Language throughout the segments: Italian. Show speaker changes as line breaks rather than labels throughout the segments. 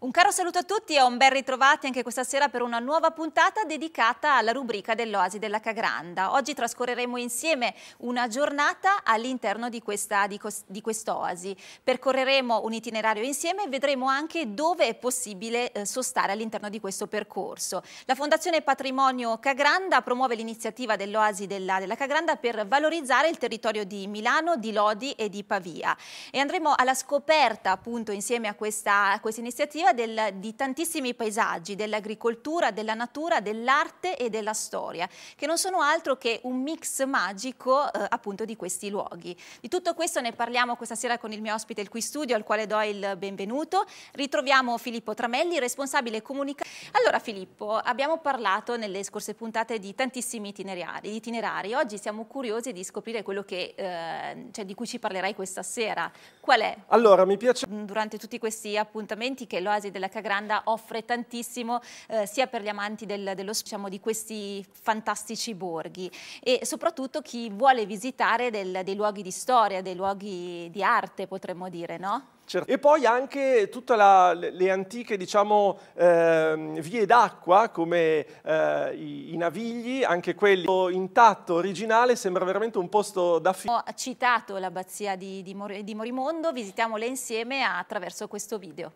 Un caro saluto a tutti e un ben ritrovati anche questa sera per una nuova puntata dedicata alla rubrica dell'Oasi della Cagranda. Oggi trascorreremo insieme una giornata all'interno di quest'oasi. Percorreremo un itinerario insieme e vedremo anche dove è possibile eh, sostare all'interno di questo percorso. La Fondazione Patrimonio Cagranda promuove l'iniziativa dell'Oasi della, della, Cagranda per valorizzare il territorio di Milano, di Lodi e di Pavia. E andremo alla scoperta appunto insieme a questa, a questa iniziativa cultura del, di tantissimi paesaggi, dell'agricoltura, della natura, dell'arte e della storia, che non sono altro che un mix magico eh, appunto di questi luoghi. Di tutto questo ne parliamo questa sera con il mio ospite, il qui studio, al quale do il benvenuto. Ritroviamo Filippo Tramelli, responsabile comunicazione. Allora Filippo, abbiamo parlato nelle scorse puntate di tantissimi itinerari, itinerari. oggi siamo curiosi di scoprire quello che, eh, cioè, di cui ci parlerai questa sera. Qual è? Allora, mi piace... Mm, durante tutti questi appuntamenti che lo ha Basi della Cagranda offre tantissimo eh, sia per gli amanti del, dello diciamo, di questi fantastici borghi e soprattutto chi vuole visitare del, dei luoghi di storia, dei luoghi di arte potremmo dire, no?
Certo. E poi anche tutte le antiche diciamo, eh, vie d'acqua, come eh, i, i, navigli, anche quelli intatto, originale, sembra veramente un posto da film. Ho
citato l'abbazia di, di, Mor di Morimondo, visitiamole insieme attraverso questo video.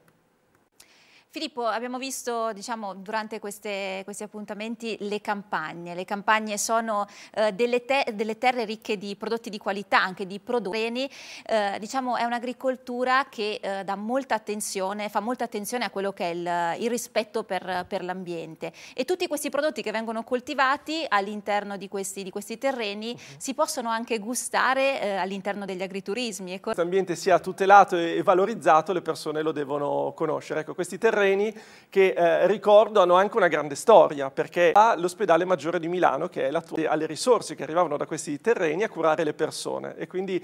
Filippo, abbiamo visto diciamo, durante queste, questi appuntamenti le campagne. Le campagne sono eh, delle, te delle, terre ricche di prodotti di qualità, anche di prodotti. Eh, diciamo, è un'agricoltura che eh, dà molta attenzione, fa molta attenzione a quello che è il, il rispetto per, per l'ambiente. E tutti questi prodotti che vengono coltivati all'interno di, di questi, terreni uh mhm. -huh. si possono anche gustare eh, all'interno
degli agriturismi. Ecco. L'ambiente sia tutelato e valorizzato, le persone lo devono conoscere. Ecco, questi terreni terreni che eh, ricordo hanno anche una grande storia, perché ha l'ospedale maggiore di Milano, che è la tua, le risorse che arrivavano da questi terreni a curare le persone. E quindi eh,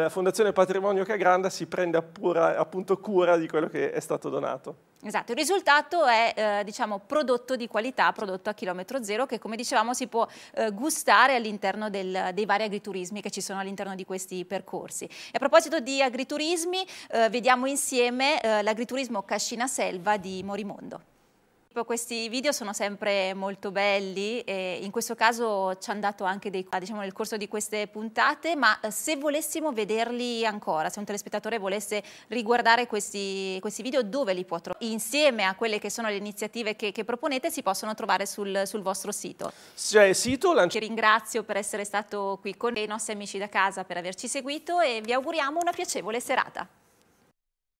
la Fondazione Patrimonio Cagranda si prende a appunto cura di quello che è stato donato.
Esatto, il risultato è eh, diciamo, prodotto di qualità, prodotto a chilometro zero che come dicevamo si può eh, gustare all'interno dei vari agriturismi che ci sono all'interno di questi percorsi. E a proposito di agriturismi eh, vediamo insieme eh, l'agriturismo Cascina Selva di Morimondo. Questi video sono sempre molto belli e in questo caso ci hanno dato anche dei diciamo nel corso di queste puntate, ma eh, se volessimo vederli ancora, se un telespettatore volesse riguardare questi, questi video, dove li può trovare? Insieme a quelle che sono le iniziative che, che proponete si possono trovare sul, sul vostro sito.
Cioè, sito Ti
ringrazio per essere stato qui con i nostri amici da casa, per averci seguito e vi auguriamo una piacevole serata.